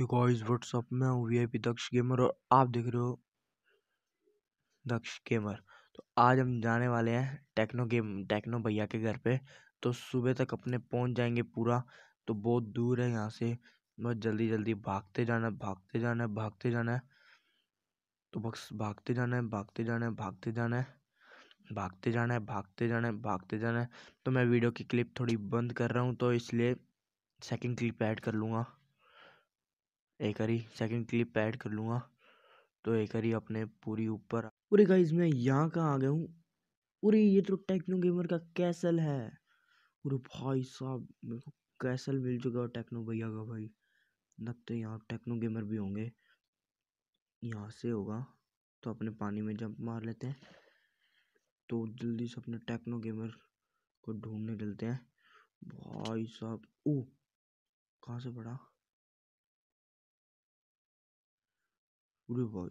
guys what's up में हूँ VIP दक्ष gamer और आप देख रहे हो दक्ष गेमर तो आज हम जाने वाले हैं टेक्नो गेम टेक्नो भैया के घर पे तो सुबह तक अपने पहुंच जाएंगे पूरा तो बहुत दूर है यहाँ से बस जल्दी जल्दी भागते जाना है भागते जाना है भागते जाना है तो बस भागते जाना है भागते जाना है भागते जाना है भागते जाना है भागते जाना है भागते जाना है तो मैं वीडियो की क्लिप थोड़ी बंद कर रहा हूँ तो इसलिए सेकंड क्लिप ऐड कर लूँगा एक ही सेकंड क्लिप ऐड कर लूँगा तो एक ही अपने पूरी ऊपर पूरी गाइज मैं यहाँ कहाँ आ गया हूँ अरे ये तो टेक्नो गेमर का कैसल है अरे भाई साहब मेरे को कैसल मिल चुका है टेक्नो भैया का भाई तो यहाँ टेक्नो गेमर भी होंगे यहाँ से होगा तो अपने पानी में जंप मार लेते हैं तो जल्दी से अपने टेक्नो गेमर को ढूंढने चलते हैं भाई साहब ओ कहाँ से पड़ा अरे भाई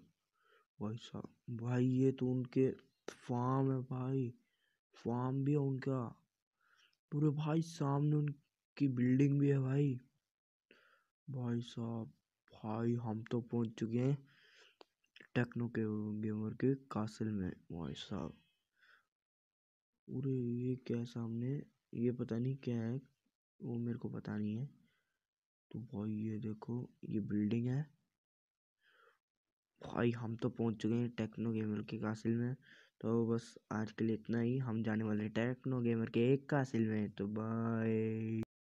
भाई साहब भाई ये तो उनके फार्म है भाई फार्म भी है उनका पूरे भाई सामने उनकी बिल्डिंग भी है भाई भाई साहब भाई हम तो पहुंच चुके हैं टेक्नो के गेमर के कासल में भाई साहब अरे ये क्या सामने ये पता नहीं क्या है वो मेरे को पता नहीं है तो भाई ये देखो ये बिल्डिंग है भाई हम तो पहुंच चुके हैं टेक्नो गेमर के कासिल में तो बस आज के लिए इतना ही हम जाने वाले हैं टेक्नो गेमर के एक कासिल में तो बाय